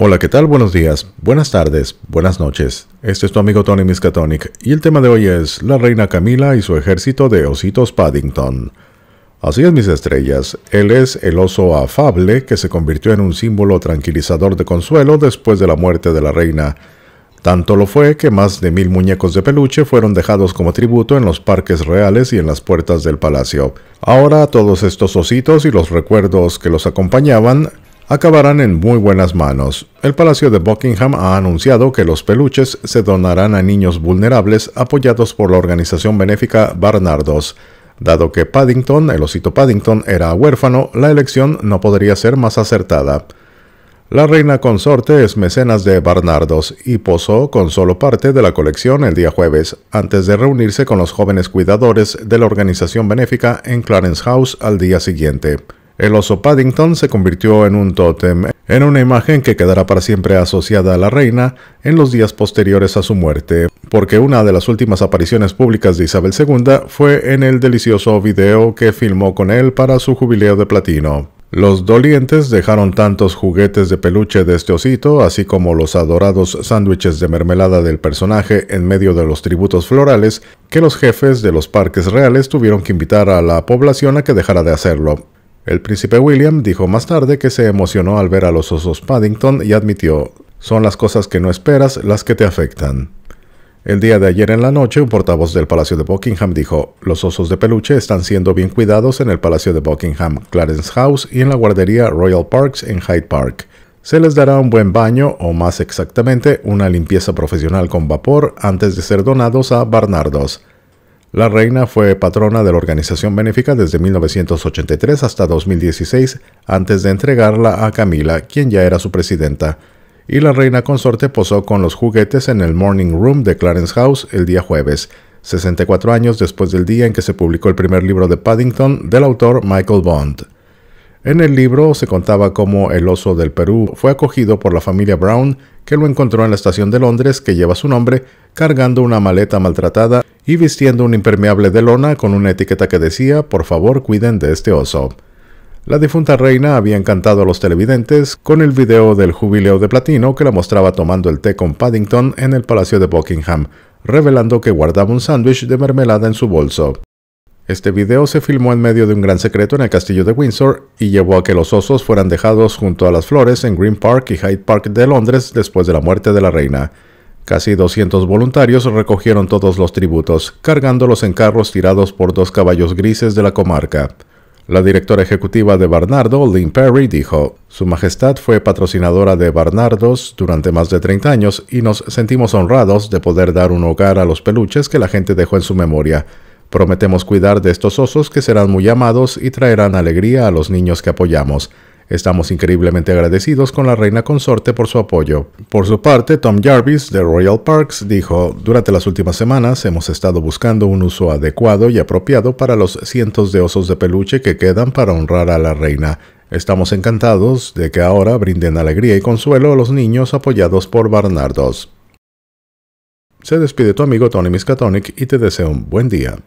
Hola, ¿qué tal? Buenos días, buenas tardes, buenas noches. Este es tu amigo Tony Miskatonic y el tema de hoy es la reina Camila y su ejército de ositos Paddington. Así es, mis estrellas, él es el oso afable que se convirtió en un símbolo tranquilizador de consuelo después de la muerte de la reina. Tanto lo fue que más de mil muñecos de peluche fueron dejados como tributo en los parques reales y en las puertas del palacio. Ahora todos estos ositos y los recuerdos que los acompañaban acabarán en muy buenas manos. El Palacio de Buckingham ha anunciado que los peluches se donarán a niños vulnerables apoyados por la organización benéfica Barnardos. Dado que Paddington, el osito Paddington, era huérfano, la elección no podría ser más acertada. La reina consorte es mecenas de Barnardos y posó con solo parte de la colección el día jueves, antes de reunirse con los jóvenes cuidadores de la organización benéfica en Clarence House al día siguiente. El oso Paddington se convirtió en un tótem, en una imagen que quedará para siempre asociada a la reina en los días posteriores a su muerte, porque una de las últimas apariciones públicas de Isabel II fue en el delicioso video que filmó con él para su jubileo de platino. Los dolientes dejaron tantos juguetes de peluche de este osito, así como los adorados sándwiches de mermelada del personaje en medio de los tributos florales, que los jefes de los parques reales tuvieron que invitar a la población a que dejara de hacerlo. El príncipe William dijo más tarde que se emocionó al ver a los osos Paddington y admitió, son las cosas que no esperas las que te afectan. El día de ayer en la noche, un portavoz del Palacio de Buckingham dijo, los osos de peluche están siendo bien cuidados en el Palacio de Buckingham, Clarence House y en la guardería Royal Parks en Hyde Park. Se les dará un buen baño, o más exactamente, una limpieza profesional con vapor antes de ser donados a Barnardos. La reina fue patrona de la organización benéfica desde 1983 hasta 2016, antes de entregarla a Camila, quien ya era su presidenta, y la reina consorte posó con los juguetes en el Morning Room de Clarence House el día jueves, 64 años después del día en que se publicó el primer libro de Paddington del autor Michael Bond. En el libro se contaba cómo el oso del Perú fue acogido por la familia Brown, que lo encontró en la estación de Londres que lleva su nombre, cargando una maleta maltratada y vistiendo un impermeable de lona con una etiqueta que decía por favor cuiden de este oso. La difunta reina había encantado a los televidentes con el video del jubileo de platino que la mostraba tomando el té con Paddington en el Palacio de Buckingham, revelando que guardaba un sándwich de mermelada en su bolso. Este video se filmó en medio de un gran secreto en el castillo de Windsor y llevó a que los osos fueran dejados junto a las flores en Green Park y Hyde Park de Londres después de la muerte de la reina. Casi 200 voluntarios recogieron todos los tributos, cargándolos en carros tirados por dos caballos grises de la comarca. La directora ejecutiva de Barnardo, Lynn Perry, dijo, Su Majestad fue patrocinadora de Barnardos durante más de 30 años y nos sentimos honrados de poder dar un hogar a los peluches que la gente dejó en su memoria. Prometemos cuidar de estos osos que serán muy amados y traerán alegría a los niños que apoyamos. Estamos increíblemente agradecidos con la reina consorte por su apoyo. Por su parte, Tom Jarvis de Royal Parks dijo, durante las últimas semanas hemos estado buscando un uso adecuado y apropiado para los cientos de osos de peluche que quedan para honrar a la reina. Estamos encantados de que ahora brinden alegría y consuelo a los niños apoyados por Barnardos. Se despide tu amigo Tony Miskatonic y te deseo un buen día.